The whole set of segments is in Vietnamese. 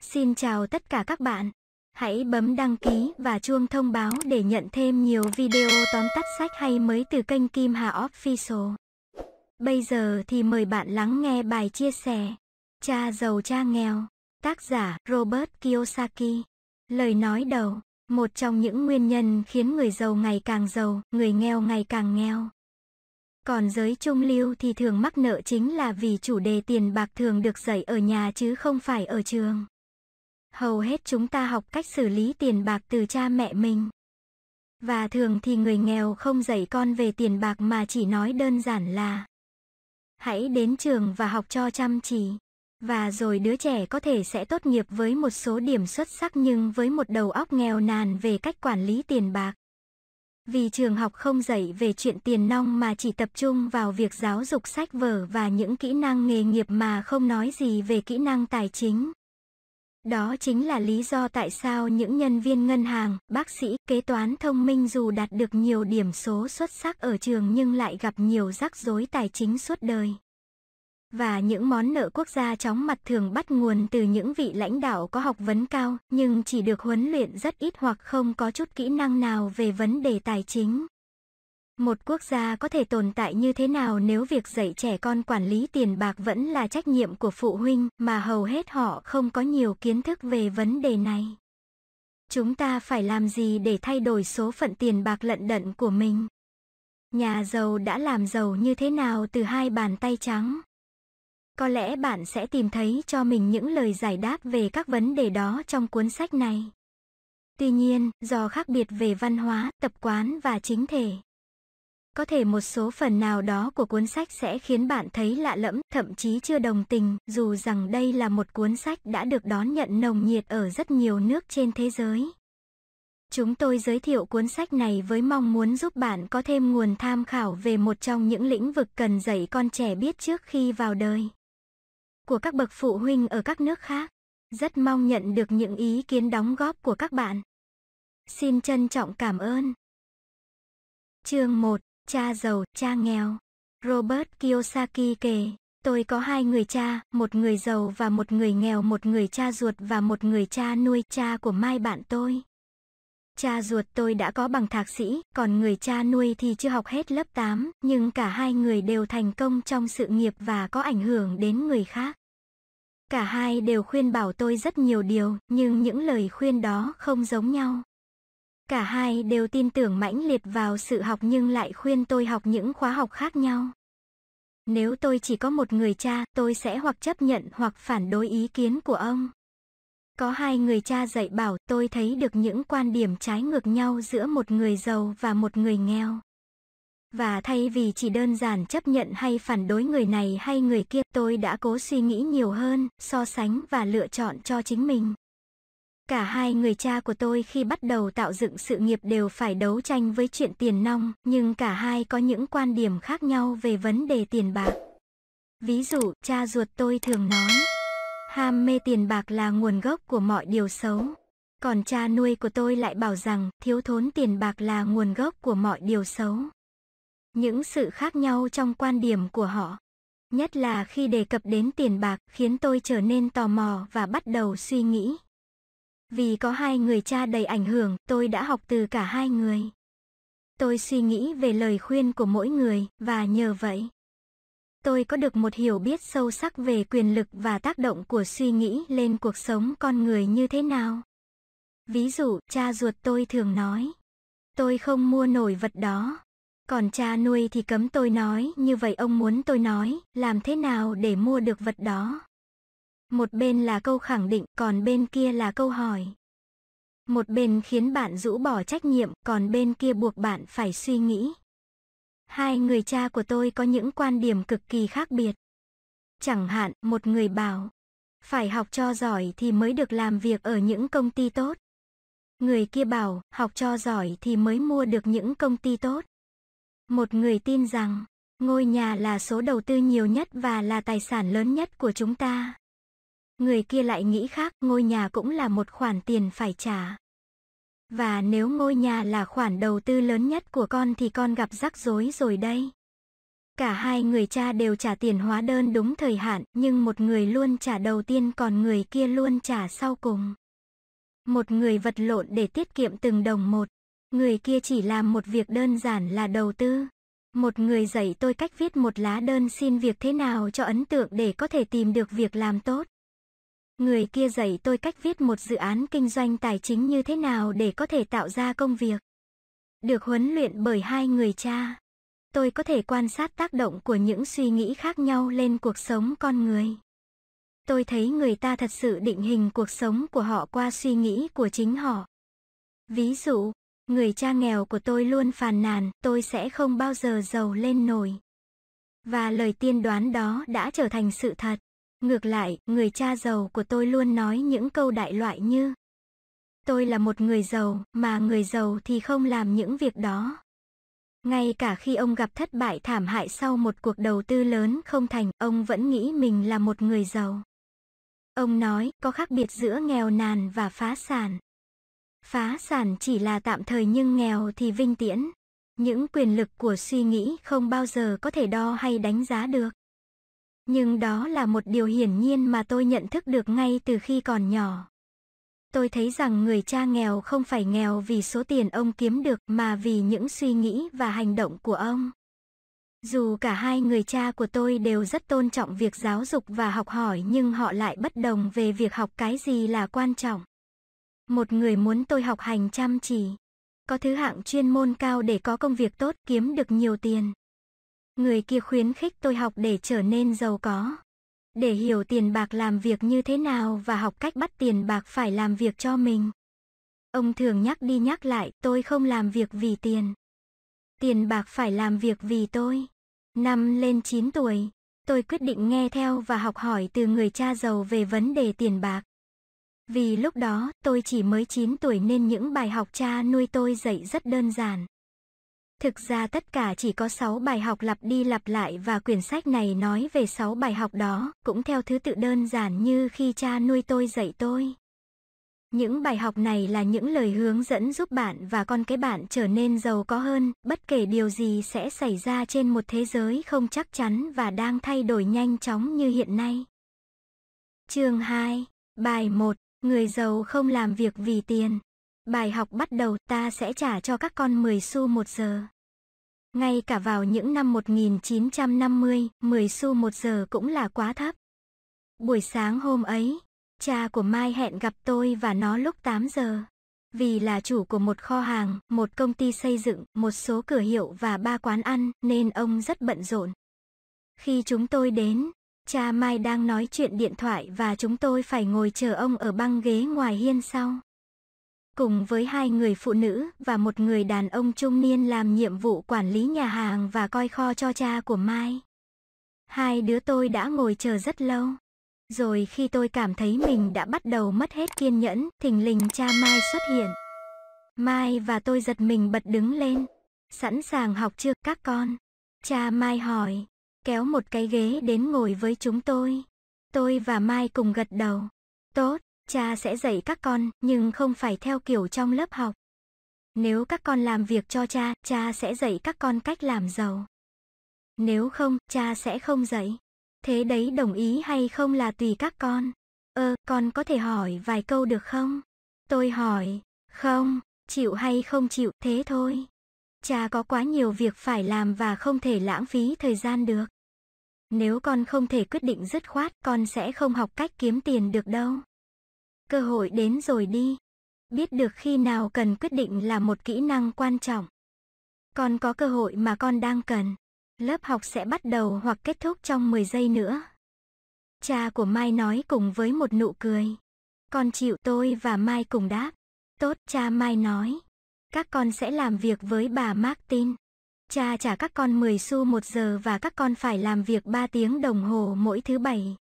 Xin chào tất cả các bạn. Hãy bấm đăng ký và chuông thông báo để nhận thêm nhiều video tóm tắt sách hay mới từ kênh Kim Hà Official. Bây giờ thì mời bạn lắng nghe bài chia sẻ Cha giàu cha nghèo, tác giả Robert Kiyosaki. Lời nói đầu, một trong những nguyên nhân khiến người giàu ngày càng giàu, người nghèo ngày càng nghèo. Còn giới trung lưu thì thường mắc nợ chính là vì chủ đề tiền bạc thường được dạy ở nhà chứ không phải ở trường. Hầu hết chúng ta học cách xử lý tiền bạc từ cha mẹ mình. Và thường thì người nghèo không dạy con về tiền bạc mà chỉ nói đơn giản là Hãy đến trường và học cho chăm chỉ. Và rồi đứa trẻ có thể sẽ tốt nghiệp với một số điểm xuất sắc nhưng với một đầu óc nghèo nàn về cách quản lý tiền bạc vì trường học không dạy về chuyện tiền nong mà chỉ tập trung vào việc giáo dục sách vở và những kỹ năng nghề nghiệp mà không nói gì về kỹ năng tài chính. Đó chính là lý do tại sao những nhân viên ngân hàng, bác sĩ, kế toán thông minh dù đạt được nhiều điểm số xuất sắc ở trường nhưng lại gặp nhiều rắc rối tài chính suốt đời và những món nợ quốc gia chóng mặt thường bắt nguồn từ những vị lãnh đạo có học vấn cao nhưng chỉ được huấn luyện rất ít hoặc không có chút kỹ năng nào về vấn đề tài chính. Một quốc gia có thể tồn tại như thế nào nếu việc dạy trẻ con quản lý tiền bạc vẫn là trách nhiệm của phụ huynh mà hầu hết họ không có nhiều kiến thức về vấn đề này? Chúng ta phải làm gì để thay đổi số phận tiền bạc lận đận của mình? Nhà giàu đã làm giàu như thế nào từ hai bàn tay trắng? Có lẽ bạn sẽ tìm thấy cho mình những lời giải đáp về các vấn đề đó trong cuốn sách này. Tuy nhiên, do khác biệt về văn hóa, tập quán và chính thể, có thể một số phần nào đó của cuốn sách sẽ khiến bạn thấy lạ lẫm, thậm chí chưa đồng tình, dù rằng đây là một cuốn sách đã được đón nhận nồng nhiệt ở rất nhiều nước trên thế giới. Chúng tôi giới thiệu cuốn sách này với mong muốn giúp bạn có thêm nguồn tham khảo về một trong những lĩnh vực cần dạy con trẻ biết trước khi vào đời của các bậc phụ huynh ở các nước khác. Rất mong nhận được những ý kiến đóng góp của các bạn. Xin trân trọng cảm ơn. Chương 1: Cha giàu, cha nghèo. Robert Kiyosaki kể, tôi có hai người cha, một người giàu và một người nghèo, một người cha ruột và một người cha nuôi, cha của Mai bạn tôi. Cha ruột tôi đã có bằng thạc sĩ, còn người cha nuôi thì chưa học hết lớp 8, nhưng cả hai người đều thành công trong sự nghiệp và có ảnh hưởng đến người khác. Cả hai đều khuyên bảo tôi rất nhiều điều, nhưng những lời khuyên đó không giống nhau. Cả hai đều tin tưởng mãnh liệt vào sự học nhưng lại khuyên tôi học những khóa học khác nhau. Nếu tôi chỉ có một người cha, tôi sẽ hoặc chấp nhận hoặc phản đối ý kiến của ông. Có hai người cha dạy bảo tôi thấy được những quan điểm trái ngược nhau giữa một người giàu và một người nghèo. Và thay vì chỉ đơn giản chấp nhận hay phản đối người này hay người kia, tôi đã cố suy nghĩ nhiều hơn, so sánh và lựa chọn cho chính mình. Cả hai người cha của tôi khi bắt đầu tạo dựng sự nghiệp đều phải đấu tranh với chuyện tiền nong, nhưng cả hai có những quan điểm khác nhau về vấn đề tiền bạc. Ví dụ, cha ruột tôi thường nói, ham mê tiền bạc là nguồn gốc của mọi điều xấu. Còn cha nuôi của tôi lại bảo rằng thiếu thốn tiền bạc là nguồn gốc của mọi điều xấu. Những sự khác nhau trong quan điểm của họ, nhất là khi đề cập đến tiền bạc khiến tôi trở nên tò mò và bắt đầu suy nghĩ. Vì có hai người cha đầy ảnh hưởng, tôi đã học từ cả hai người. Tôi suy nghĩ về lời khuyên của mỗi người, và nhờ vậy. Tôi có được một hiểu biết sâu sắc về quyền lực và tác động của suy nghĩ lên cuộc sống con người như thế nào. Ví dụ, cha ruột tôi thường nói, tôi không mua nổi vật đó, còn cha nuôi thì cấm tôi nói, như vậy ông muốn tôi nói, làm thế nào để mua được vật đó? Một bên là câu khẳng định, còn bên kia là câu hỏi. Một bên khiến bạn rũ bỏ trách nhiệm, còn bên kia buộc bạn phải suy nghĩ. Hai người cha của tôi có những quan điểm cực kỳ khác biệt. Chẳng hạn, một người bảo, phải học cho giỏi thì mới được làm việc ở những công ty tốt. Người kia bảo, học cho giỏi thì mới mua được những công ty tốt. Một người tin rằng, ngôi nhà là số đầu tư nhiều nhất và là tài sản lớn nhất của chúng ta. Người kia lại nghĩ khác, ngôi nhà cũng là một khoản tiền phải trả. Và nếu ngôi nhà là khoản đầu tư lớn nhất của con thì con gặp rắc rối rồi đây. Cả hai người cha đều trả tiền hóa đơn đúng thời hạn, nhưng một người luôn trả đầu tiên còn người kia luôn trả sau cùng. Một người vật lộn để tiết kiệm từng đồng một. Người kia chỉ làm một việc đơn giản là đầu tư. Một người dạy tôi cách viết một lá đơn xin việc thế nào cho ấn tượng để có thể tìm được việc làm tốt. Người kia dạy tôi cách viết một dự án kinh doanh tài chính như thế nào để có thể tạo ra công việc. Được huấn luyện bởi hai người cha, tôi có thể quan sát tác động của những suy nghĩ khác nhau lên cuộc sống con người. Tôi thấy người ta thật sự định hình cuộc sống của họ qua suy nghĩ của chính họ. Ví dụ, Người cha nghèo của tôi luôn phàn nàn, tôi sẽ không bao giờ giàu lên nổi. Và lời tiên đoán đó đã trở thành sự thật. Ngược lại, người cha giàu của tôi luôn nói những câu đại loại như Tôi là một người giàu, mà người giàu thì không làm những việc đó. Ngay cả khi ông gặp thất bại thảm hại sau một cuộc đầu tư lớn không thành, ông vẫn nghĩ mình là một người giàu. Ông nói, có khác biệt giữa nghèo nàn và phá sản. Phá sản chỉ là tạm thời nhưng nghèo thì vinh tiễn. Những quyền lực của suy nghĩ không bao giờ có thể đo hay đánh giá được. Nhưng đó là một điều hiển nhiên mà tôi nhận thức được ngay từ khi còn nhỏ. Tôi thấy rằng người cha nghèo không phải nghèo vì số tiền ông kiếm được mà vì những suy nghĩ và hành động của ông. Dù cả hai người cha của tôi đều rất tôn trọng việc giáo dục và học hỏi nhưng họ lại bất đồng về việc học cái gì là quan trọng. Một người muốn tôi học hành chăm chỉ, có thứ hạng chuyên môn cao để có công việc tốt kiếm được nhiều tiền. Người kia khuyến khích tôi học để trở nên giàu có. Để hiểu tiền bạc làm việc như thế nào và học cách bắt tiền bạc phải làm việc cho mình. Ông thường nhắc đi nhắc lại tôi không làm việc vì tiền. Tiền bạc phải làm việc vì tôi. Năm lên 9 tuổi, tôi quyết định nghe theo và học hỏi từ người cha giàu về vấn đề tiền bạc. Vì lúc đó tôi chỉ mới 9 tuổi nên những bài học cha nuôi tôi dạy rất đơn giản. Thực ra tất cả chỉ có 6 bài học lặp đi lặp lại và quyển sách này nói về 6 bài học đó, cũng theo thứ tự đơn giản như khi cha nuôi tôi dạy tôi. Những bài học này là những lời hướng dẫn giúp bạn và con cái bạn trở nên giàu có hơn, bất kể điều gì sẽ xảy ra trên một thế giới không chắc chắn và đang thay đổi nhanh chóng như hiện nay. Chương 2, bài 1 Người giàu không làm việc vì tiền. Bài học bắt đầu ta sẽ trả cho các con 10 xu một giờ. Ngay cả vào những năm 1950, 10 xu một giờ cũng là quá thấp. Buổi sáng hôm ấy, cha của Mai hẹn gặp tôi và nó lúc 8 giờ. Vì là chủ của một kho hàng, một công ty xây dựng, một số cửa hiệu và ba quán ăn, nên ông rất bận rộn. Khi chúng tôi đến, Cha Mai đang nói chuyện điện thoại và chúng tôi phải ngồi chờ ông ở băng ghế ngoài hiên sau. Cùng với hai người phụ nữ và một người đàn ông trung niên làm nhiệm vụ quản lý nhà hàng và coi kho cho cha của Mai. Hai đứa tôi đã ngồi chờ rất lâu. Rồi khi tôi cảm thấy mình đã bắt đầu mất hết kiên nhẫn, thình lình cha Mai xuất hiện. Mai và tôi giật mình bật đứng lên. Sẵn sàng học chưa các con? Cha Mai hỏi kéo một cái ghế đến ngồi với chúng tôi. Tôi và Mai cùng gật đầu. Tốt, cha sẽ dạy các con, nhưng không phải theo kiểu trong lớp học. Nếu các con làm việc cho cha, cha sẽ dạy các con cách làm giàu. Nếu không, cha sẽ không dạy. Thế đấy đồng ý hay không là tùy các con. Ơ, ờ, con có thể hỏi vài câu được không? Tôi hỏi, không, chịu hay không chịu, thế thôi. Cha có quá nhiều việc phải làm và không thể lãng phí thời gian được. Nếu con không thể quyết định dứt khoát, con sẽ không học cách kiếm tiền được đâu. Cơ hội đến rồi đi. Biết được khi nào cần quyết định là một kỹ năng quan trọng. Con có cơ hội mà con đang cần. Lớp học sẽ bắt đầu hoặc kết thúc trong 10 giây nữa. Cha của Mai nói cùng với một nụ cười. Con chịu tôi và Mai cùng đáp. Tốt, cha Mai nói các con sẽ làm việc với bà Martin. Cha trả các con 10 xu một giờ và các con phải làm việc 3 tiếng đồng hồ mỗi thứ bảy.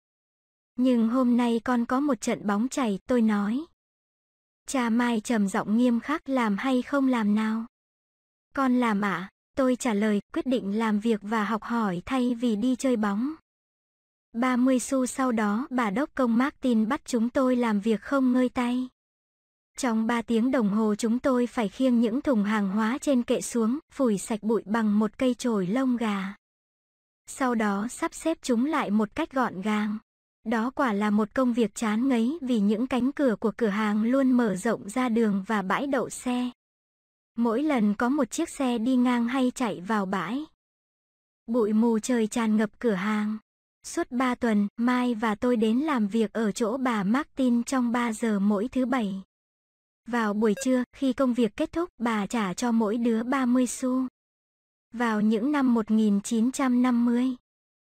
Nhưng hôm nay con có một trận bóng chảy, tôi nói. Cha Mai trầm giọng nghiêm khắc làm hay không làm nào? Con làm ạ, à? tôi trả lời, quyết định làm việc và học hỏi thay vì đi chơi bóng. 30 xu sau đó bà đốc công Martin bắt chúng tôi làm việc không ngơi tay. Trong 3 tiếng đồng hồ chúng tôi phải khiêng những thùng hàng hóa trên kệ xuống, phủi sạch bụi bằng một cây chổi lông gà. Sau đó sắp xếp chúng lại một cách gọn gàng. Đó quả là một công việc chán ngấy vì những cánh cửa của cửa hàng luôn mở rộng ra đường và bãi đậu xe. Mỗi lần có một chiếc xe đi ngang hay chạy vào bãi. Bụi mù trời tràn ngập cửa hàng. Suốt 3 tuần, Mai và tôi đến làm việc ở chỗ bà Martin trong 3 giờ mỗi thứ bảy. Vào buổi trưa, khi công việc kết thúc, bà trả cho mỗi đứa 30 xu. Vào những năm 1950,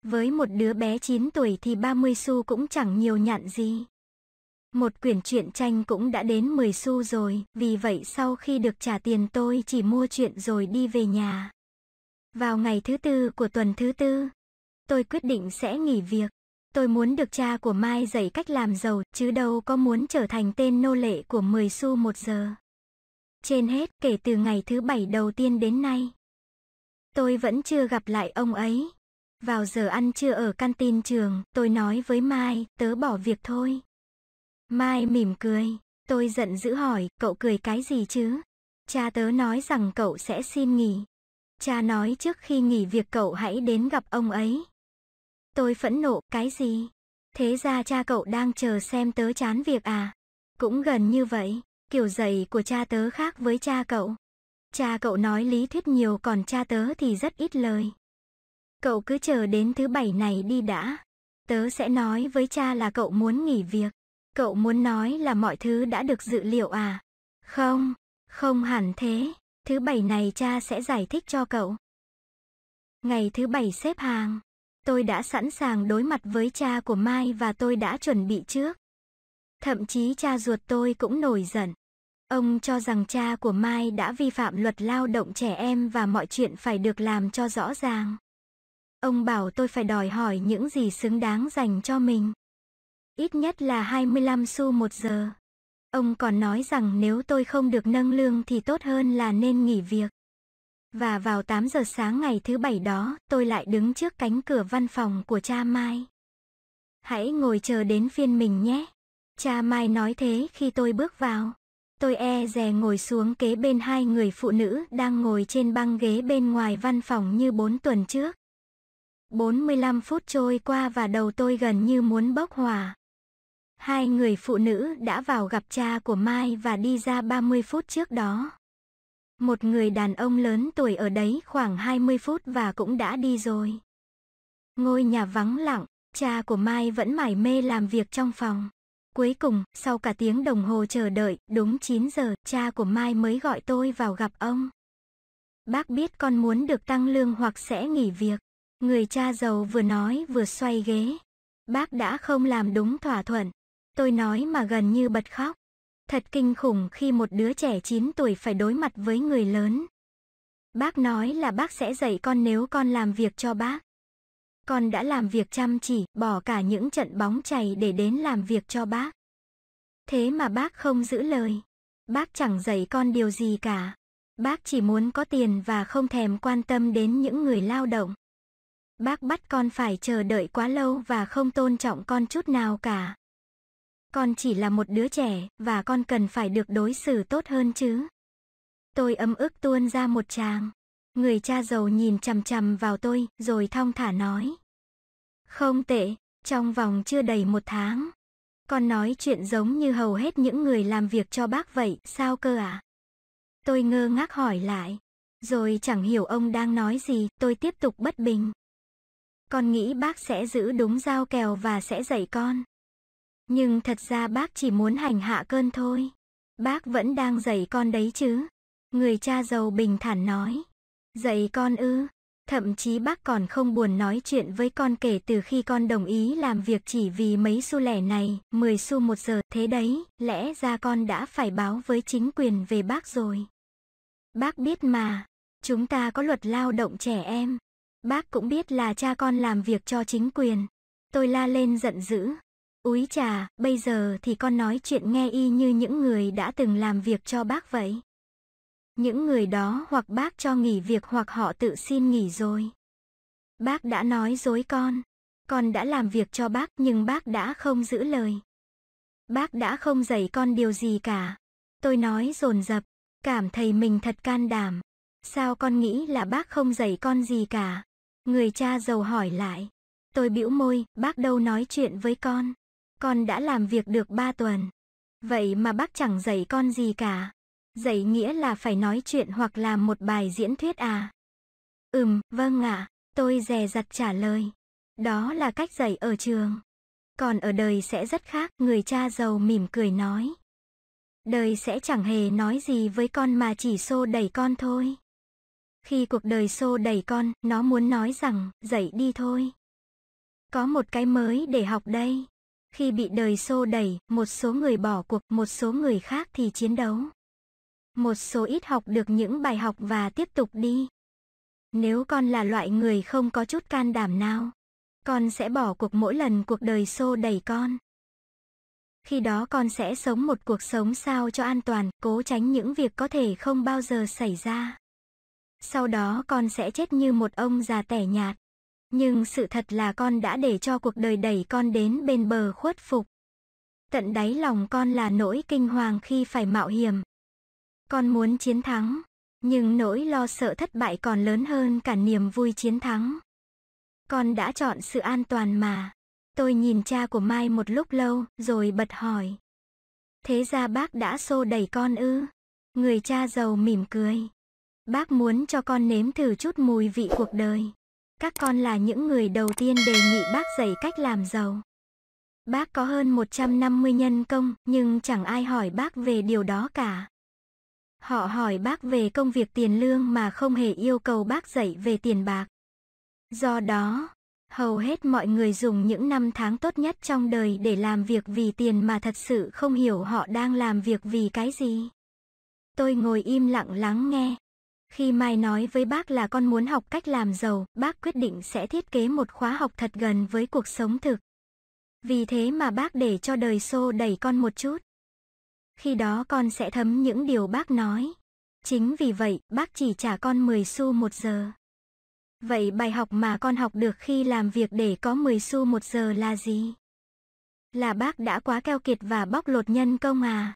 với một đứa bé 9 tuổi thì 30 xu cũng chẳng nhiều nhặn gì. Một quyển truyện tranh cũng đã đến 10 xu rồi, vì vậy sau khi được trả tiền tôi chỉ mua chuyện rồi đi về nhà. Vào ngày thứ tư của tuần thứ tư, tôi quyết định sẽ nghỉ việc. Tôi muốn được cha của Mai dạy cách làm giàu, chứ đâu có muốn trở thành tên nô lệ của 10 xu một giờ. Trên hết, kể từ ngày thứ bảy đầu tiên đến nay, tôi vẫn chưa gặp lại ông ấy. Vào giờ ăn trưa ở căn tin trường, tôi nói với Mai, tớ bỏ việc thôi. Mai mỉm cười, tôi giận dữ hỏi, cậu cười cái gì chứ? Cha tớ nói rằng cậu sẽ xin nghỉ. Cha nói trước khi nghỉ việc cậu hãy đến gặp ông ấy. Tôi phẫn nộ, cái gì? Thế ra cha cậu đang chờ xem tớ chán việc à? Cũng gần như vậy, kiểu dạy của cha tớ khác với cha cậu. Cha cậu nói lý thuyết nhiều còn cha tớ thì rất ít lời. Cậu cứ chờ đến thứ bảy này đi đã. Tớ sẽ nói với cha là cậu muốn nghỉ việc. Cậu muốn nói là mọi thứ đã được dự liệu à? Không, không hẳn thế. Thứ bảy này cha sẽ giải thích cho cậu. Ngày thứ bảy xếp hàng, Tôi đã sẵn sàng đối mặt với cha của Mai và tôi đã chuẩn bị trước. Thậm chí cha ruột tôi cũng nổi giận. Ông cho rằng cha của Mai đã vi phạm luật lao động trẻ em và mọi chuyện phải được làm cho rõ ràng. Ông bảo tôi phải đòi hỏi những gì xứng đáng dành cho mình. Ít nhất là 25 xu một giờ. Ông còn nói rằng nếu tôi không được nâng lương thì tốt hơn là nên nghỉ việc. Và vào 8 giờ sáng ngày thứ bảy đó, tôi lại đứng trước cánh cửa văn phòng của cha Mai. Hãy ngồi chờ đến phiên mình nhé. Cha Mai nói thế khi tôi bước vào. Tôi e dè ngồi xuống kế bên hai người phụ nữ đang ngồi trên băng ghế bên ngoài văn phòng như bốn tuần trước. 45 phút trôi qua và đầu tôi gần như muốn bốc hỏa. Hai người phụ nữ đã vào gặp cha của Mai và đi ra 30 phút trước đó. Một người đàn ông lớn tuổi ở đấy khoảng 20 phút và cũng đã đi rồi. Ngôi nhà vắng lặng, cha của Mai vẫn mải mê làm việc trong phòng. Cuối cùng, sau cả tiếng đồng hồ chờ đợi, đúng 9 giờ, cha của Mai mới gọi tôi vào gặp ông. Bác biết con muốn được tăng lương hoặc sẽ nghỉ việc. Người cha giàu vừa nói vừa xoay ghế. Bác đã không làm đúng thỏa thuận. Tôi nói mà gần như bật khóc. Thật kinh khủng khi một đứa trẻ 9 tuổi phải đối mặt với người lớn. Bác nói là bác sẽ dạy con nếu con làm việc cho bác. Con đã làm việc chăm chỉ, bỏ cả những trận bóng chày để đến làm việc cho bác. Thế mà bác không giữ lời. Bác chẳng dạy con điều gì cả. Bác chỉ muốn có tiền và không thèm quan tâm đến những người lao động. Bác bắt con phải chờ đợi quá lâu và không tôn trọng con chút nào cả. Con chỉ là một đứa trẻ, và con cần phải được đối xử tốt hơn chứ. Tôi ấm ức tuôn ra một tràng. Người cha giàu nhìn chằm chằm vào tôi, rồi thong thả nói. Không tệ, trong vòng chưa đầy một tháng. Con nói chuyện giống như hầu hết những người làm việc cho bác vậy, sao cơ ạ? À? Tôi ngơ ngác hỏi lại. Rồi chẳng hiểu ông đang nói gì, tôi tiếp tục bất bình. Con nghĩ bác sẽ giữ đúng giao kèo và sẽ dạy con. Nhưng thật ra bác chỉ muốn hành hạ cơn thôi. Bác vẫn đang dạy con đấy chứ. Người cha giàu bình thản nói. Dạy con ư. Thậm chí bác còn không buồn nói chuyện với con kể từ khi con đồng ý làm việc chỉ vì mấy xu lẻ này, 10 xu một giờ, thế đấy, lẽ ra con đã phải báo với chính quyền về bác rồi. Bác biết mà, chúng ta có luật lao động trẻ em. Bác cũng biết là cha con làm việc cho chính quyền. Tôi la lên giận dữ, Úi chà, bây giờ thì con nói chuyện nghe y như những người đã từng làm việc cho bác vậy. Những người đó hoặc bác cho nghỉ việc hoặc họ tự xin nghỉ rồi. Bác đã nói dối con. Con đã làm việc cho bác nhưng bác đã không giữ lời. Bác đã không dạy con điều gì cả. Tôi nói dồn dập, cảm thấy mình thật can đảm. Sao con nghĩ là bác không dạy con gì cả? Người cha giàu hỏi lại. Tôi bĩu môi, bác đâu nói chuyện với con. Con đã làm việc được 3 tuần. Vậy mà bác chẳng dạy con gì cả. Dạy nghĩa là phải nói chuyện hoặc làm một bài diễn thuyết à? Ừm, vâng ạ, à, tôi dè dặt trả lời. Đó là cách dạy ở trường. Còn ở đời sẽ rất khác, người cha giàu mỉm cười nói. Đời sẽ chẳng hề nói gì với con mà chỉ xô đẩy con thôi. Khi cuộc đời xô đẩy con, nó muốn nói rằng, dậy đi thôi. Có một cái mới để học đây. Khi bị đời xô đẩy, một số người bỏ cuộc, một số người khác thì chiến đấu. Một số ít học được những bài học và tiếp tục đi. Nếu con là loại người không có chút can đảm nào, con sẽ bỏ cuộc mỗi lần cuộc đời xô đẩy con. Khi đó con sẽ sống một cuộc sống sao cho an toàn, cố tránh những việc có thể không bao giờ xảy ra. Sau đó con sẽ chết như một ông già tẻ nhạt nhưng sự thật là con đã để cho cuộc đời đẩy con đến bên bờ khuất phục. Tận đáy lòng con là nỗi kinh hoàng khi phải mạo hiểm. Con muốn chiến thắng, nhưng nỗi lo sợ thất bại còn lớn hơn cả niềm vui chiến thắng. Con đã chọn sự an toàn mà. Tôi nhìn cha của Mai một lúc lâu, rồi bật hỏi. Thế ra bác đã xô đẩy con ư? Người cha giàu mỉm cười. Bác muốn cho con nếm thử chút mùi vị cuộc đời. Các con là những người đầu tiên đề nghị bác dạy cách làm giàu. Bác có hơn 150 nhân công, nhưng chẳng ai hỏi bác về điều đó cả. Họ hỏi bác về công việc tiền lương mà không hề yêu cầu bác dạy về tiền bạc. Do đó, hầu hết mọi người dùng những năm tháng tốt nhất trong đời để làm việc vì tiền mà thật sự không hiểu họ đang làm việc vì cái gì. Tôi ngồi im lặng lắng nghe, khi Mai nói với bác là con muốn học cách làm giàu, bác quyết định sẽ thiết kế một khóa học thật gần với cuộc sống thực. Vì thế mà bác để cho đời xô đẩy con một chút. Khi đó con sẽ thấm những điều bác nói. Chính vì vậy, bác chỉ trả con 10 xu một giờ. Vậy bài học mà con học được khi làm việc để có 10 xu một giờ là gì? Là bác đã quá keo kiệt và bóc lột nhân công à?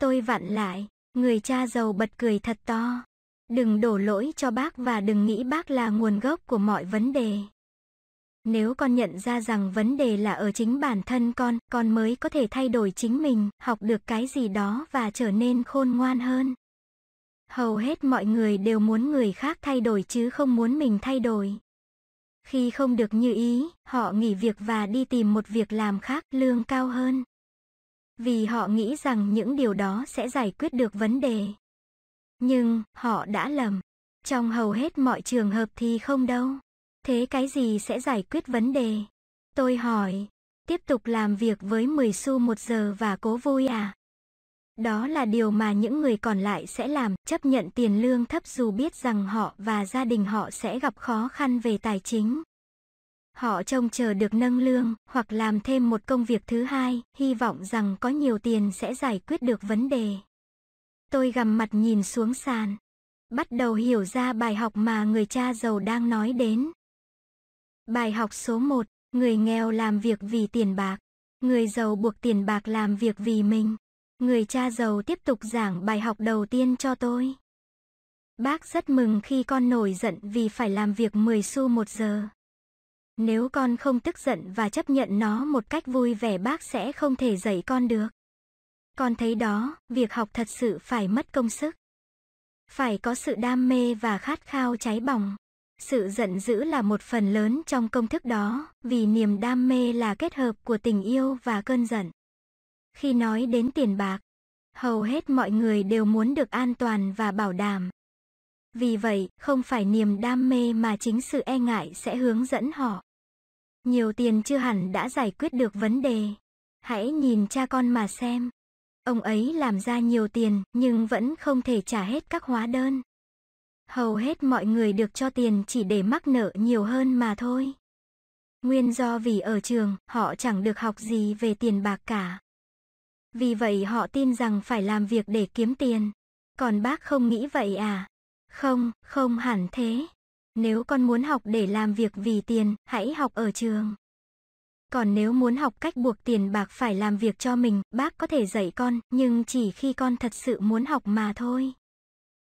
Tôi vặn lại, người cha giàu bật cười thật to. Đừng đổ lỗi cho bác và đừng nghĩ bác là nguồn gốc của mọi vấn đề. Nếu con nhận ra rằng vấn đề là ở chính bản thân con, con mới có thể thay đổi chính mình, học được cái gì đó và trở nên khôn ngoan hơn. Hầu hết mọi người đều muốn người khác thay đổi chứ không muốn mình thay đổi. Khi không được như ý, họ nghỉ việc và đi tìm một việc làm khác lương cao hơn. Vì họ nghĩ rằng những điều đó sẽ giải quyết được vấn đề. Nhưng, họ đã lầm. Trong hầu hết mọi trường hợp thì không đâu. Thế cái gì sẽ giải quyết vấn đề? Tôi hỏi, tiếp tục làm việc với 10 xu một giờ và cố vui à? Đó là điều mà những người còn lại sẽ làm, chấp nhận tiền lương thấp dù biết rằng họ và gia đình họ sẽ gặp khó khăn về tài chính. Họ trông chờ được nâng lương, hoặc làm thêm một công việc thứ hai, hy vọng rằng có nhiều tiền sẽ giải quyết được vấn đề. Tôi gằm mặt nhìn xuống sàn. Bắt đầu hiểu ra bài học mà người cha giàu đang nói đến. Bài học số 1. Người nghèo làm việc vì tiền bạc. Người giàu buộc tiền bạc làm việc vì mình. Người cha giàu tiếp tục giảng bài học đầu tiên cho tôi. Bác rất mừng khi con nổi giận vì phải làm việc 10 xu một giờ. Nếu con không tức giận và chấp nhận nó một cách vui vẻ bác sẽ không thể dạy con được. Con thấy đó, việc học thật sự phải mất công sức. Phải có sự đam mê và khát khao cháy bỏng. Sự giận dữ là một phần lớn trong công thức đó, vì niềm đam mê là kết hợp của tình yêu và cơn giận. Khi nói đến tiền bạc, hầu hết mọi người đều muốn được an toàn và bảo đảm. Vì vậy, không phải niềm đam mê mà chính sự e ngại sẽ hướng dẫn họ. Nhiều tiền chưa hẳn đã giải quyết được vấn đề. Hãy nhìn cha con mà xem, Ông ấy làm ra nhiều tiền nhưng vẫn không thể trả hết các hóa đơn. Hầu hết mọi người được cho tiền chỉ để mắc nợ nhiều hơn mà thôi. Nguyên do vì ở trường họ chẳng được học gì về tiền bạc cả. Vì vậy họ tin rằng phải làm việc để kiếm tiền. Còn bác không nghĩ vậy à? Không, không hẳn thế. Nếu con muốn học để làm việc vì tiền, hãy học ở trường. Còn nếu muốn học cách buộc tiền bạc phải làm việc cho mình, bác có thể dạy con, nhưng chỉ khi con thật sự muốn học mà thôi.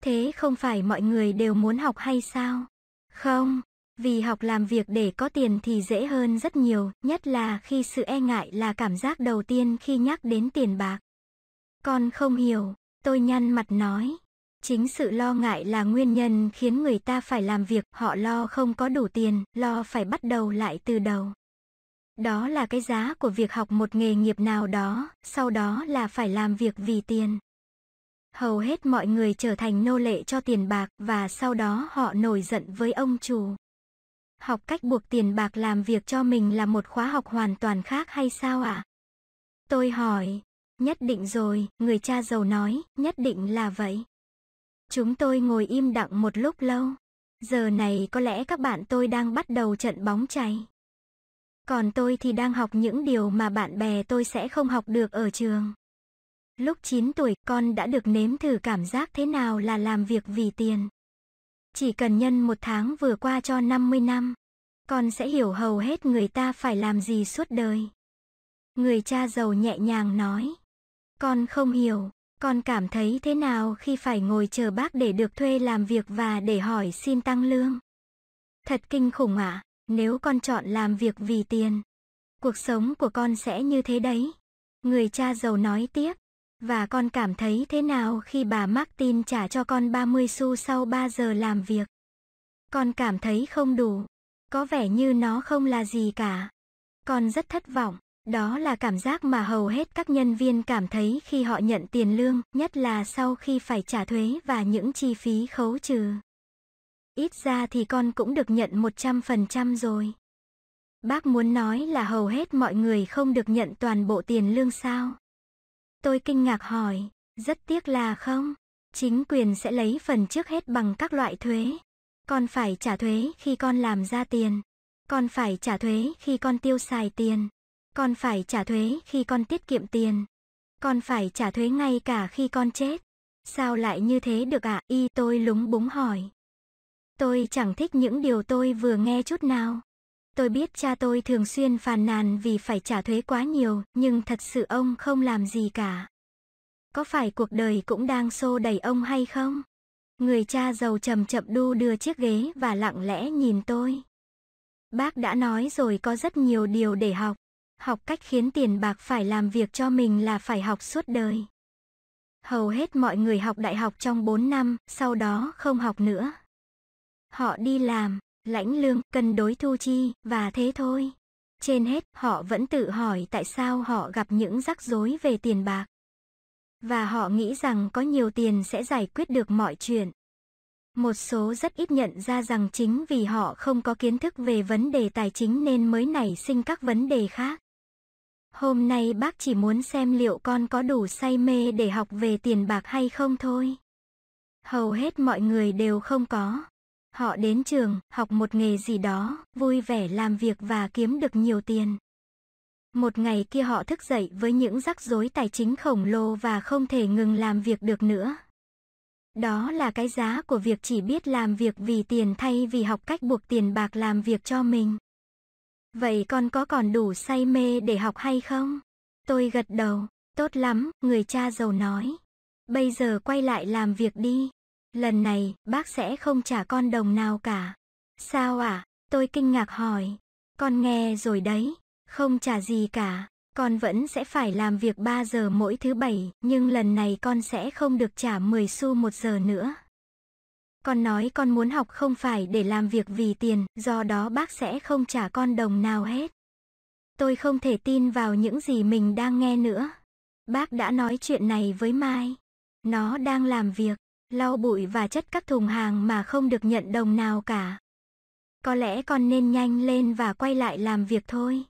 Thế không phải mọi người đều muốn học hay sao? Không, vì học làm việc để có tiền thì dễ hơn rất nhiều, nhất là khi sự e ngại là cảm giác đầu tiên khi nhắc đến tiền bạc. Con không hiểu, tôi nhăn mặt nói. Chính sự lo ngại là nguyên nhân khiến người ta phải làm việc, họ lo không có đủ tiền, lo phải bắt đầu lại từ đầu. Đó là cái giá của việc học một nghề nghiệp nào đó, sau đó là phải làm việc vì tiền. Hầu hết mọi người trở thành nô lệ cho tiền bạc và sau đó họ nổi giận với ông chủ. Học cách buộc tiền bạc làm việc cho mình là một khóa học hoàn toàn khác hay sao ạ? Tôi hỏi, nhất định rồi, người cha giàu nói, nhất định là vậy. Chúng tôi ngồi im lặng một lúc lâu. Giờ này có lẽ các bạn tôi đang bắt đầu trận bóng chày. Còn tôi thì đang học những điều mà bạn bè tôi sẽ không học được ở trường. Lúc 9 tuổi, con đã được nếm thử cảm giác thế nào là làm việc vì tiền. Chỉ cần nhân một tháng vừa qua cho 50 năm, con sẽ hiểu hầu hết người ta phải làm gì suốt đời. Người cha giàu nhẹ nhàng nói. Con không hiểu, con cảm thấy thế nào khi phải ngồi chờ bác để được thuê làm việc và để hỏi xin tăng lương. Thật kinh khủng ạ. Nếu con chọn làm việc vì tiền, cuộc sống của con sẽ như thế đấy. Người cha giàu nói tiếp. Và con cảm thấy thế nào khi bà Martin trả cho con 30 xu sau 3 giờ làm việc? Con cảm thấy không đủ. Có vẻ như nó không là gì cả. Con rất thất vọng. Đó là cảm giác mà hầu hết các nhân viên cảm thấy khi họ nhận tiền lương, nhất là sau khi phải trả thuế và những chi phí khấu trừ. Ít ra thì con cũng được nhận 100% rồi. Bác muốn nói là hầu hết mọi người không được nhận toàn bộ tiền lương sao? Tôi kinh ngạc hỏi, rất tiếc là không. Chính quyền sẽ lấy phần trước hết bằng các loại thuế. Con phải trả thuế khi con làm ra tiền. Con phải trả thuế khi con tiêu xài tiền. Con phải trả thuế khi con tiết kiệm tiền. Con phải trả thuế ngay cả khi con chết. Sao lại như thế được ạ? À? Y tôi lúng búng hỏi. Tôi chẳng thích những điều tôi vừa nghe chút nào. Tôi biết cha tôi thường xuyên phàn nàn vì phải trả thuế quá nhiều, nhưng thật sự ông không làm gì cả. Có phải cuộc đời cũng đang xô đẩy ông hay không? Người cha giàu chậm chậm đu đưa chiếc ghế và lặng lẽ nhìn tôi. Bác đã nói rồi có rất nhiều điều để học. Học cách khiến tiền bạc phải làm việc cho mình là phải học suốt đời. Hầu hết mọi người học đại học trong 4 năm, sau đó không học nữa. Họ đi làm, lãnh lương, cân đối thu chi, và thế thôi. Trên hết, họ vẫn tự hỏi tại sao họ gặp những rắc rối về tiền bạc. Và họ nghĩ rằng có nhiều tiền sẽ giải quyết được mọi chuyện. Một số rất ít nhận ra rằng chính vì họ không có kiến thức về vấn đề tài chính nên mới nảy sinh các vấn đề khác. Hôm nay bác chỉ muốn xem liệu con có đủ say mê để học về tiền bạc hay không thôi. Hầu hết mọi người đều không có. Họ đến trường, học một nghề gì đó, vui vẻ làm việc và kiếm được nhiều tiền. Một ngày kia họ thức dậy với những rắc rối tài chính khổng lồ và không thể ngừng làm việc được nữa. Đó là cái giá của việc chỉ biết làm việc vì tiền thay vì học cách buộc tiền bạc làm việc cho mình. Vậy con có còn đủ say mê để học hay không? Tôi gật đầu, tốt lắm, người cha giàu nói. Bây giờ quay lại làm việc đi. Lần này, bác sẽ không trả con đồng nào cả. Sao ạ? À? Tôi kinh ngạc hỏi. Con nghe rồi đấy, không trả gì cả. Con vẫn sẽ phải làm việc 3 giờ mỗi thứ bảy, nhưng lần này con sẽ không được trả 10 xu một giờ nữa. Con nói con muốn học không phải để làm việc vì tiền, do đó bác sẽ không trả con đồng nào hết. Tôi không thể tin vào những gì mình đang nghe nữa. Bác đã nói chuyện này với Mai. Nó đang làm việc, lau bụi và chất các thùng hàng mà không được nhận đồng nào cả. Có lẽ con nên nhanh lên và quay lại làm việc thôi.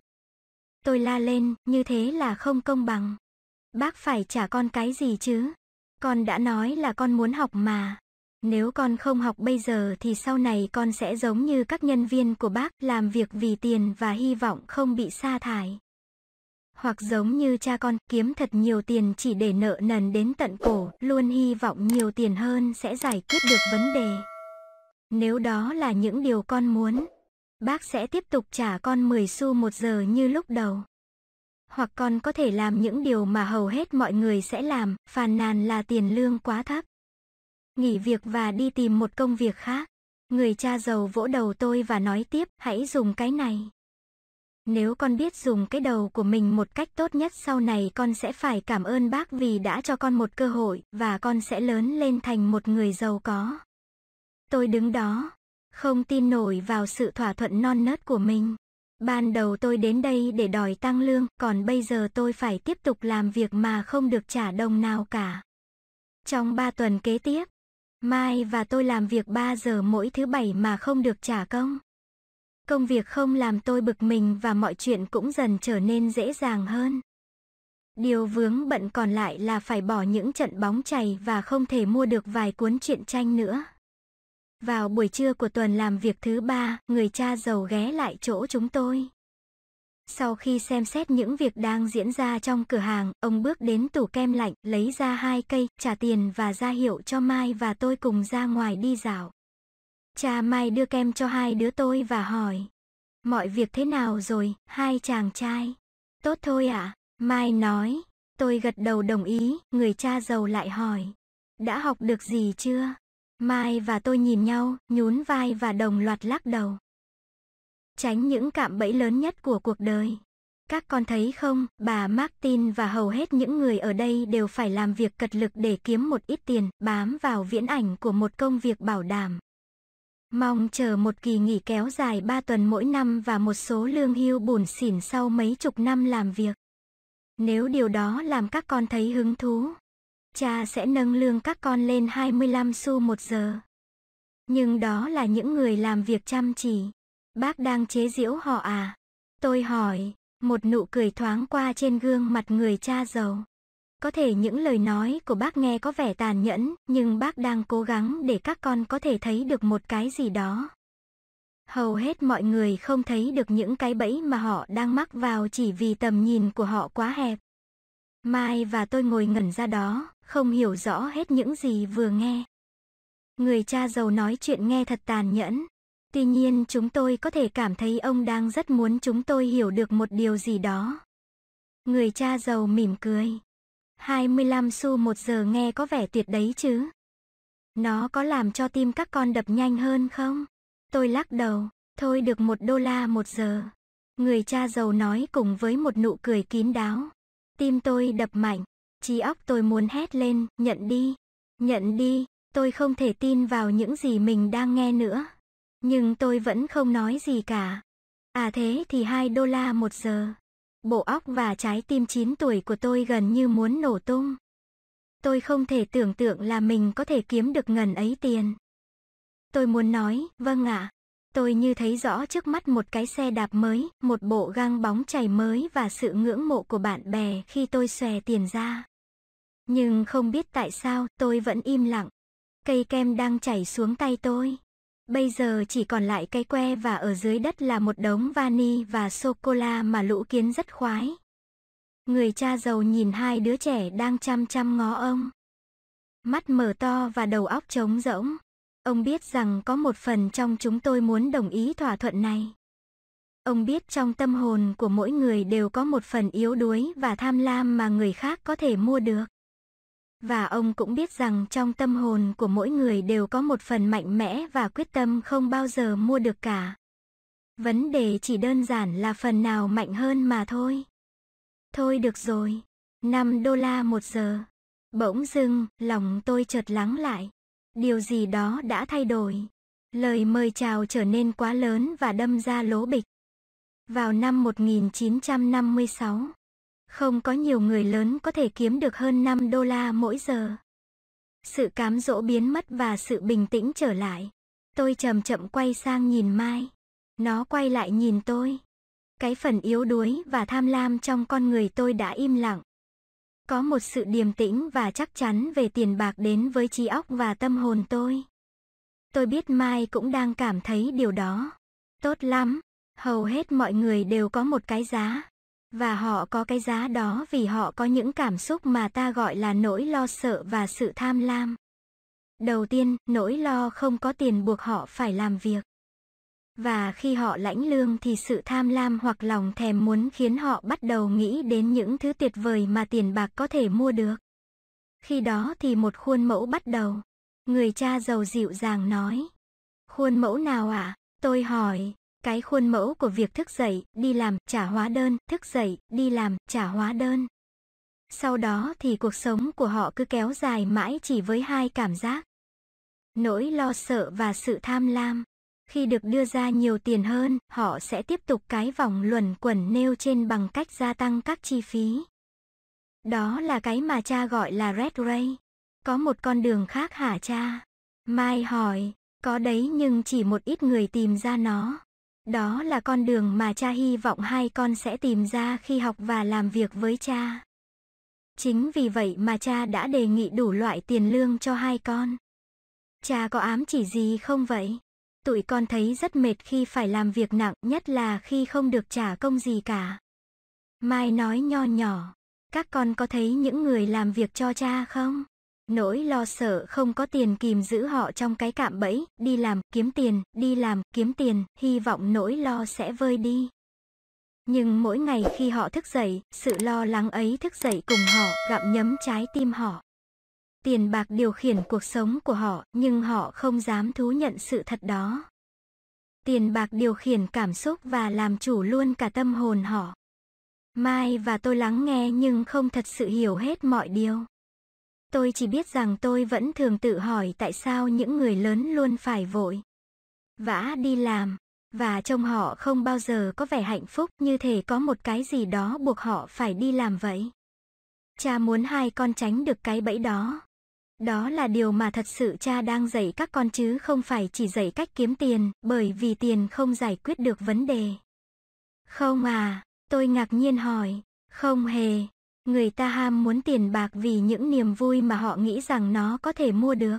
Tôi la lên, như thế là không công bằng. Bác phải trả con cái gì chứ? Con đã nói là con muốn học mà. Nếu con không học bây giờ thì sau này con sẽ giống như các nhân viên của bác làm việc vì tiền và hy vọng không bị sa thải hoặc giống như cha con kiếm thật nhiều tiền chỉ để nợ nần đến tận cổ, luôn hy vọng nhiều tiền hơn sẽ giải quyết được vấn đề. Nếu đó là những điều con muốn, bác sẽ tiếp tục trả con 10 xu một giờ như lúc đầu. Hoặc con có thể làm những điều mà hầu hết mọi người sẽ làm, phàn nàn là tiền lương quá thấp. Nghỉ việc và đi tìm một công việc khác. Người cha giàu vỗ đầu tôi và nói tiếp, hãy dùng cái này. Nếu con biết dùng cái đầu của mình một cách tốt nhất sau này con sẽ phải cảm ơn bác vì đã cho con một cơ hội và con sẽ lớn lên thành một người giàu có. Tôi đứng đó, không tin nổi vào sự thỏa thuận non nớt của mình. Ban đầu tôi đến đây để đòi tăng lương, còn bây giờ tôi phải tiếp tục làm việc mà không được trả đồng nào cả. Trong 3 tuần kế tiếp, Mai và tôi làm việc 3 giờ mỗi thứ bảy mà không được trả công. Công việc không làm tôi bực mình và mọi chuyện cũng dần trở nên dễ dàng hơn. Điều vướng bận còn lại là phải bỏ những trận bóng chày và không thể mua được vài cuốn truyện tranh nữa. Vào buổi trưa của tuần làm việc thứ ba, người cha giàu ghé lại chỗ chúng tôi. Sau khi xem xét những việc đang diễn ra trong cửa hàng, ông bước đến tủ kem lạnh, lấy ra hai cây, trả tiền và ra hiệu cho Mai và tôi cùng ra ngoài đi dạo. Cha Mai đưa kem cho hai đứa tôi và hỏi. Mọi việc thế nào rồi, hai chàng trai? Tốt thôi ạ, à? Mai nói. Tôi gật đầu đồng ý, người cha giàu lại hỏi. Đã học được gì chưa? Mai và tôi nhìn nhau, nhún vai và đồng loạt lắc đầu. Tránh những cạm bẫy lớn nhất của cuộc đời. Các con thấy không, bà Martin và hầu hết những người ở đây đều phải làm việc cật lực để kiếm một ít tiền, bám vào viễn ảnh của một công việc bảo đảm. Mong chờ một kỳ nghỉ kéo dài 3 tuần mỗi năm và một số lương hưu bùn xỉn sau mấy chục năm làm việc. Nếu điều đó làm các con thấy hứng thú, cha sẽ nâng lương các con lên 25 xu một giờ. Nhưng đó là những người làm việc chăm chỉ. Bác đang chế giễu họ à? Tôi hỏi, một nụ cười thoáng qua trên gương mặt người cha giàu. Có thể những lời nói của bác nghe có vẻ tàn nhẫn, nhưng bác đang cố gắng để các con có thể thấy được một cái gì đó. Hầu hết mọi người không thấy được những cái bẫy mà họ đang mắc vào chỉ vì tầm nhìn của họ quá hẹp. Mai và tôi ngồi ngẩn ra đó, không hiểu rõ hết những gì vừa nghe. Người cha giàu nói chuyện nghe thật tàn nhẫn. Tuy nhiên chúng tôi có thể cảm thấy ông đang rất muốn chúng tôi hiểu được một điều gì đó. Người cha giàu mỉm cười. 25 xu một giờ nghe có vẻ tuyệt đấy chứ. Nó có làm cho tim các con đập nhanh hơn không? Tôi lắc đầu, thôi được một đô la một giờ. Người cha giàu nói cùng với một nụ cười kín đáo. Tim tôi đập mạnh, trí óc tôi muốn hét lên, nhận đi, nhận đi, tôi không thể tin vào những gì mình đang nghe nữa. Nhưng tôi vẫn không nói gì cả. À thế thì 2 đô la một giờ bộ óc và trái tim 9 tuổi của tôi gần như muốn nổ tung. Tôi không thể tưởng tượng là mình có thể kiếm được ngần ấy tiền. Tôi muốn nói, vâng ạ. À. Tôi như thấy rõ trước mắt một cái xe đạp mới, một bộ găng bóng chảy mới và sự ngưỡng mộ của bạn bè khi tôi xòe tiền ra. Nhưng không biết tại sao tôi vẫn im lặng. Cây kem đang chảy xuống tay tôi. Bây giờ chỉ còn lại cây que và ở dưới đất là một đống vani và sô-cô-la mà lũ kiến rất khoái. Người cha giàu nhìn hai đứa trẻ đang chăm chăm ngó ông. Mắt mở to và đầu óc trống rỗng. Ông biết rằng có một phần trong chúng tôi muốn đồng ý thỏa thuận này. Ông biết trong tâm hồn của mỗi người đều có một phần yếu đuối và tham lam mà người khác có thể mua được. Và ông cũng biết rằng trong tâm hồn của mỗi người đều có một phần mạnh mẽ và quyết tâm không bao giờ mua được cả. Vấn đề chỉ đơn giản là phần nào mạnh hơn mà thôi. Thôi được rồi, 5 đô la một giờ. Bỗng dưng, lòng tôi chợt lắng lại. Điều gì đó đã thay đổi. Lời mời chào trở nên quá lớn và đâm ra lố bịch. Vào năm 1956, không có nhiều người lớn có thể kiếm được hơn 5 đô la mỗi giờ. Sự cám dỗ biến mất và sự bình tĩnh trở lại. Tôi chậm chậm quay sang nhìn Mai. Nó quay lại nhìn tôi. Cái phần yếu đuối và tham lam trong con người tôi đã im lặng. Có một sự điềm tĩnh và chắc chắn về tiền bạc đến với trí óc và tâm hồn tôi. Tôi biết Mai cũng đang cảm thấy điều đó. Tốt lắm, hầu hết mọi người đều có một cái giá và họ có cái giá đó vì họ có những cảm xúc mà ta gọi là nỗi lo sợ và sự tham lam. Đầu tiên, nỗi lo không có tiền buộc họ phải làm việc. Và khi họ lãnh lương thì sự tham lam hoặc lòng thèm muốn khiến họ bắt đầu nghĩ đến những thứ tuyệt vời mà tiền bạc có thể mua được. Khi đó thì một khuôn mẫu bắt đầu. Người cha giàu dịu dàng nói. Khuôn mẫu nào ạ? À? Tôi hỏi, cái khuôn mẫu của việc thức dậy, đi làm, trả hóa đơn, thức dậy, đi làm, trả hóa đơn. Sau đó thì cuộc sống của họ cứ kéo dài mãi chỉ với hai cảm giác. Nỗi lo sợ và sự tham lam. Khi được đưa ra nhiều tiền hơn, họ sẽ tiếp tục cái vòng luẩn quẩn nêu trên bằng cách gia tăng các chi phí. Đó là cái mà cha gọi là Red Ray. Có một con đường khác hả cha? Mai hỏi, có đấy nhưng chỉ một ít người tìm ra nó. Đó là con đường mà cha hy vọng hai con sẽ tìm ra khi học và làm việc với cha. Chính vì vậy mà cha đã đề nghị đủ loại tiền lương cho hai con. Cha có ám chỉ gì không vậy? Tụi con thấy rất mệt khi phải làm việc nặng, nhất là khi không được trả công gì cả. Mai nói nho nhỏ, các con có thấy những người làm việc cho cha không? Nỗi lo sợ không có tiền kìm giữ họ trong cái cạm bẫy, đi làm, kiếm tiền, đi làm, kiếm tiền, hy vọng nỗi lo sẽ vơi đi. Nhưng mỗi ngày khi họ thức dậy, sự lo lắng ấy thức dậy cùng họ, gặm nhấm trái tim họ. Tiền bạc điều khiển cuộc sống của họ, nhưng họ không dám thú nhận sự thật đó. Tiền bạc điều khiển cảm xúc và làm chủ luôn cả tâm hồn họ. Mai và tôi lắng nghe nhưng không thật sự hiểu hết mọi điều. Tôi chỉ biết rằng tôi vẫn thường tự hỏi tại sao những người lớn luôn phải vội. Vã đi làm, và trông họ không bao giờ có vẻ hạnh phúc như thể có một cái gì đó buộc họ phải đi làm vậy. Cha muốn hai con tránh được cái bẫy đó. Đó là điều mà thật sự cha đang dạy các con chứ không phải chỉ dạy cách kiếm tiền, bởi vì tiền không giải quyết được vấn đề. Không à, tôi ngạc nhiên hỏi, không hề, Người ta ham muốn tiền bạc vì những niềm vui mà họ nghĩ rằng nó có thể mua được.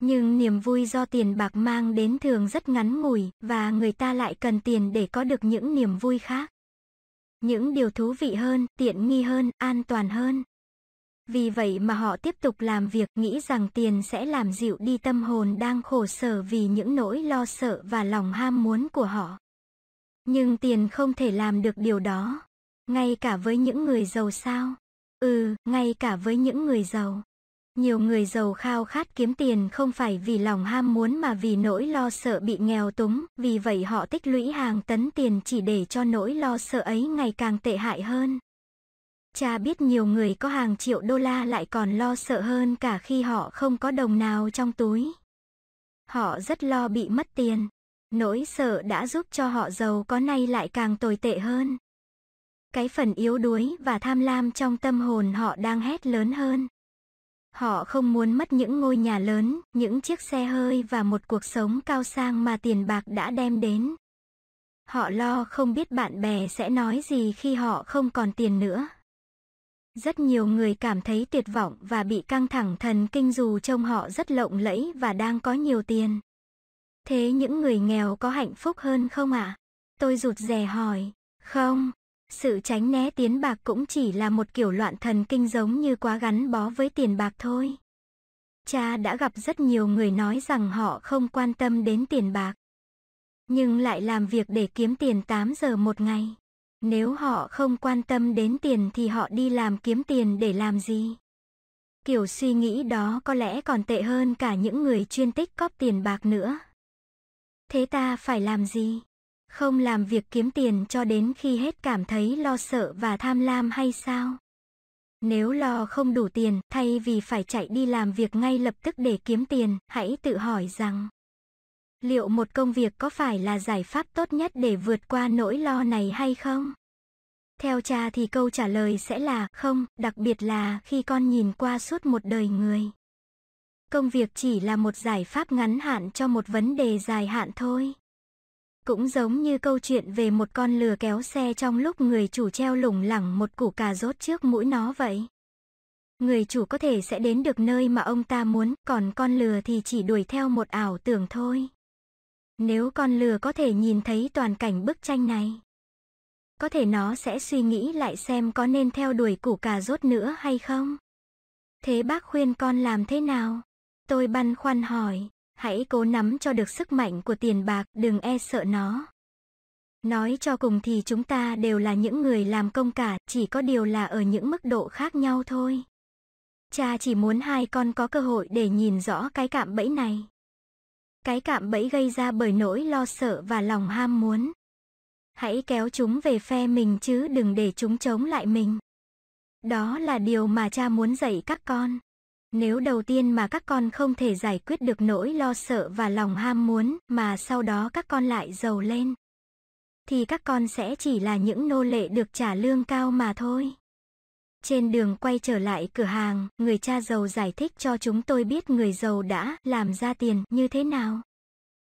Nhưng niềm vui do tiền bạc mang đến thường rất ngắn ngủi và người ta lại cần tiền để có được những niềm vui khác. Những điều thú vị hơn, tiện nghi hơn, an toàn hơn. Vì vậy mà họ tiếp tục làm việc nghĩ rằng tiền sẽ làm dịu đi tâm hồn đang khổ sở vì những nỗi lo sợ và lòng ham muốn của họ. Nhưng tiền không thể làm được điều đó. Ngay cả với những người giàu sao? Ừ, ngay cả với những người giàu. Nhiều người giàu khao khát kiếm tiền không phải vì lòng ham muốn mà vì nỗi lo sợ bị nghèo túng, vì vậy họ tích lũy hàng tấn tiền chỉ để cho nỗi lo sợ ấy ngày càng tệ hại hơn. Cha biết nhiều người có hàng triệu đô la lại còn lo sợ hơn cả khi họ không có đồng nào trong túi. Họ rất lo bị mất tiền. Nỗi sợ đã giúp cho họ giàu có nay lại càng tồi tệ hơn. Cái phần yếu đuối và tham lam trong tâm hồn họ đang hét lớn hơn. Họ không muốn mất những ngôi nhà lớn, những chiếc xe hơi và một cuộc sống cao sang mà tiền bạc đã đem đến. Họ lo không biết bạn bè sẽ nói gì khi họ không còn tiền nữa. Rất nhiều người cảm thấy tuyệt vọng và bị căng thẳng thần kinh dù trông họ rất lộng lẫy và đang có nhiều tiền. Thế những người nghèo có hạnh phúc hơn không ạ? À? Tôi rụt rè hỏi. Không, sự tránh né tiến bạc cũng chỉ là một kiểu loạn thần kinh giống như quá gắn bó với tiền bạc thôi. Cha đã gặp rất nhiều người nói rằng họ không quan tâm đến tiền bạc, nhưng lại làm việc để kiếm tiền 8 giờ một ngày. Nếu họ không quan tâm đến tiền thì họ đi làm kiếm tiền để làm gì? Kiểu suy nghĩ đó có lẽ còn tệ hơn cả những người chuyên tích cóp tiền bạc nữa. Thế ta phải làm gì? Không làm việc kiếm tiền cho đến khi hết cảm thấy lo sợ và tham lam hay sao? Nếu lo không đủ tiền, thay vì phải chạy đi làm việc ngay lập tức để kiếm tiền, hãy tự hỏi rằng liệu một công việc có phải là giải pháp tốt nhất để vượt qua nỗi lo này hay không? Theo cha thì câu trả lời sẽ là không, đặc biệt là khi con nhìn qua suốt một đời người. Công việc chỉ là một giải pháp ngắn hạn cho một vấn đề dài hạn thôi cũng giống như câu chuyện về một con lừa kéo xe trong lúc người chủ treo lủng lẳng một củ cà rốt trước mũi nó vậy. Người chủ có thể sẽ đến được nơi mà ông ta muốn, còn con lừa thì chỉ đuổi theo một ảo tưởng thôi. Nếu con lừa có thể nhìn thấy toàn cảnh bức tranh này, có thể nó sẽ suy nghĩ lại xem có nên theo đuổi củ cà rốt nữa hay không. Thế bác khuyên con làm thế nào? Tôi băn khoăn hỏi hãy cố nắm cho được sức mạnh của tiền bạc, đừng e sợ nó. Nói cho cùng thì chúng ta đều là những người làm công cả, chỉ có điều là ở những mức độ khác nhau thôi. Cha chỉ muốn hai con có cơ hội để nhìn rõ cái cạm bẫy này. Cái cạm bẫy gây ra bởi nỗi lo sợ và lòng ham muốn. Hãy kéo chúng về phe mình chứ đừng để chúng chống lại mình. Đó là điều mà cha muốn dạy các con. Nếu đầu tiên mà các con không thể giải quyết được nỗi lo sợ và lòng ham muốn mà sau đó các con lại giàu lên, thì các con sẽ chỉ là những nô lệ được trả lương cao mà thôi. Trên đường quay trở lại cửa hàng, người cha giàu giải thích cho chúng tôi biết người giàu đã làm ra tiền như thế nào.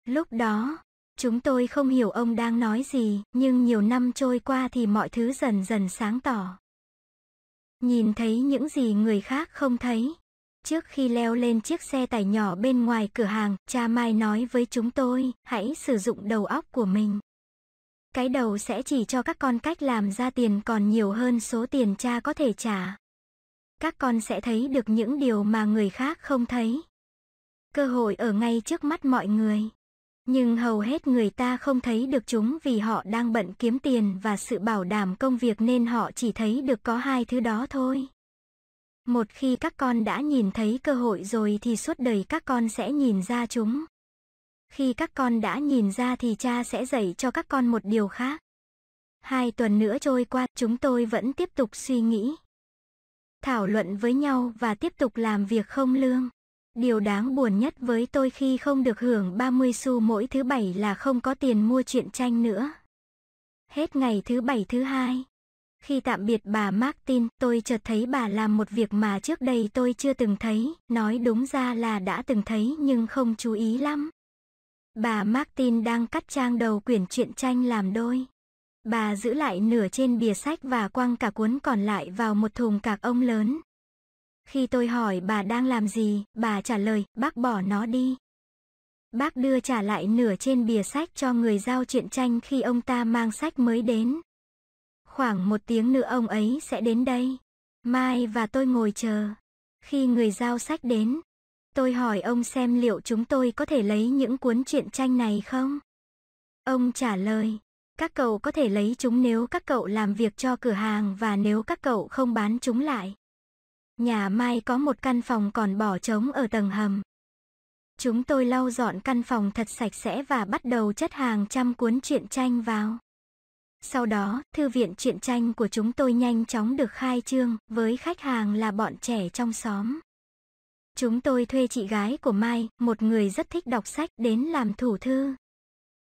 Lúc đó, chúng tôi không hiểu ông đang nói gì, nhưng nhiều năm trôi qua thì mọi thứ dần dần sáng tỏ. Nhìn thấy những gì người khác không thấy, Trước khi leo lên chiếc xe tải nhỏ bên ngoài cửa hàng, cha Mai nói với chúng tôi, hãy sử dụng đầu óc của mình. Cái đầu sẽ chỉ cho các con cách làm ra tiền còn nhiều hơn số tiền cha có thể trả. Các con sẽ thấy được những điều mà người khác không thấy. Cơ hội ở ngay trước mắt mọi người. Nhưng hầu hết người ta không thấy được chúng vì họ đang bận kiếm tiền và sự bảo đảm công việc nên họ chỉ thấy được có hai thứ đó thôi. Một khi các con đã nhìn thấy cơ hội rồi thì suốt đời các con sẽ nhìn ra chúng. Khi các con đã nhìn ra thì cha sẽ dạy cho các con một điều khác. Hai tuần nữa trôi qua, chúng tôi vẫn tiếp tục suy nghĩ. Thảo luận với nhau và tiếp tục làm việc không lương. Điều đáng buồn nhất với tôi khi không được hưởng 30 xu mỗi thứ bảy là không có tiền mua truyện tranh nữa. Hết ngày thứ bảy thứ hai. Khi tạm biệt bà Martin, tôi chợt thấy bà làm một việc mà trước đây tôi chưa từng thấy, nói đúng ra là đã từng thấy nhưng không chú ý lắm. Bà Martin đang cắt trang đầu quyển truyện tranh làm đôi. Bà giữ lại nửa trên bìa sách và quăng cả cuốn còn lại vào một thùng cạc ông lớn. Khi tôi hỏi bà đang làm gì, bà trả lời, bác bỏ nó đi. Bác đưa trả lại nửa trên bìa sách cho người giao truyện tranh khi ông ta mang sách mới đến. Khoảng một tiếng nữa ông ấy sẽ đến đây. Mai và tôi ngồi chờ. Khi người giao sách đến, tôi hỏi ông xem liệu chúng tôi có thể lấy những cuốn truyện tranh này không? Ông trả lời, các cậu có thể lấy chúng nếu các cậu làm việc cho cửa hàng và nếu các cậu không bán chúng lại. Nhà Mai có một căn phòng còn bỏ trống ở tầng hầm. Chúng tôi lau dọn căn phòng thật sạch sẽ và bắt đầu chất hàng trăm cuốn truyện tranh vào. Sau đó, thư viện truyện tranh của chúng tôi nhanh chóng được khai trương với khách hàng là bọn trẻ trong xóm. Chúng tôi thuê chị gái của Mai, một người rất thích đọc sách, đến làm thủ thư.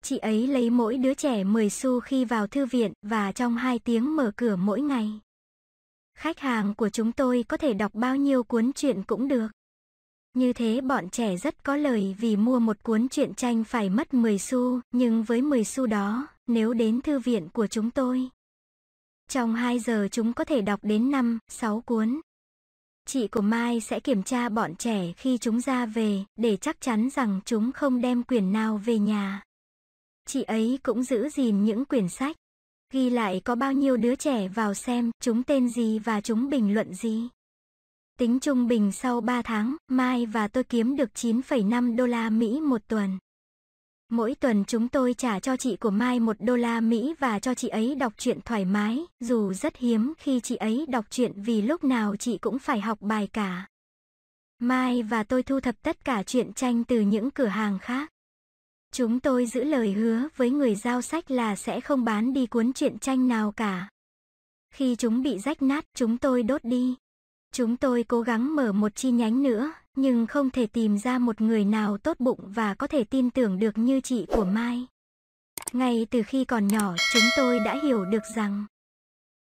Chị ấy lấy mỗi đứa trẻ 10 xu khi vào thư viện và trong 2 tiếng mở cửa mỗi ngày. Khách hàng của chúng tôi có thể đọc bao nhiêu cuốn truyện cũng được. Như thế bọn trẻ rất có lời vì mua một cuốn truyện tranh phải mất 10 xu, nhưng với 10 xu đó, nếu đến thư viện của chúng tôi, trong 2 giờ chúng có thể đọc đến 5, 6 cuốn. Chị của Mai sẽ kiểm tra bọn trẻ khi chúng ra về, để chắc chắn rằng chúng không đem quyển nào về nhà. Chị ấy cũng giữ gìn những quyển sách, ghi lại có bao nhiêu đứa trẻ vào xem, chúng tên gì và chúng bình luận gì. Tính trung bình sau 3 tháng, Mai và tôi kiếm được 9,5 đô la Mỹ một tuần. Mỗi tuần chúng tôi trả cho chị của Mai 1 đô la Mỹ và cho chị ấy đọc truyện thoải mái, dù rất hiếm khi chị ấy đọc truyện vì lúc nào chị cũng phải học bài cả. Mai và tôi thu thập tất cả truyện tranh từ những cửa hàng khác. Chúng tôi giữ lời hứa với người giao sách là sẽ không bán đi cuốn truyện tranh nào cả. Khi chúng bị rách nát, chúng tôi đốt đi. Chúng tôi cố gắng mở một chi nhánh nữa, nhưng không thể tìm ra một người nào tốt bụng và có thể tin tưởng được như chị của Mai. Ngay từ khi còn nhỏ, chúng tôi đã hiểu được rằng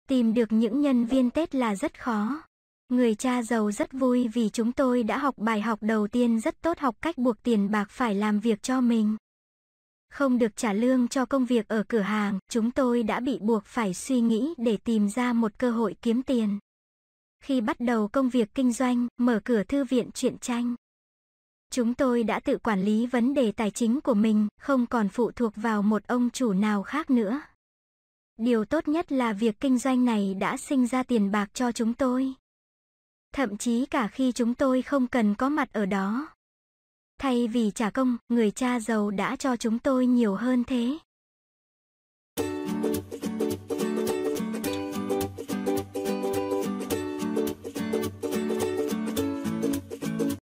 tìm được những nhân viên Tết là rất khó. Người cha giàu rất vui vì chúng tôi đã học bài học đầu tiên rất tốt học cách buộc tiền bạc phải làm việc cho mình. Không được trả lương cho công việc ở cửa hàng, chúng tôi đã bị buộc phải suy nghĩ để tìm ra một cơ hội kiếm tiền khi bắt đầu công việc kinh doanh, mở cửa thư viện truyện tranh. Chúng tôi đã tự quản lý vấn đề tài chính của mình, không còn phụ thuộc vào một ông chủ nào khác nữa. Điều tốt nhất là việc kinh doanh này đã sinh ra tiền bạc cho chúng tôi. Thậm chí cả khi chúng tôi không cần có mặt ở đó. Thay vì trả công, người cha giàu đã cho chúng tôi nhiều hơn thế.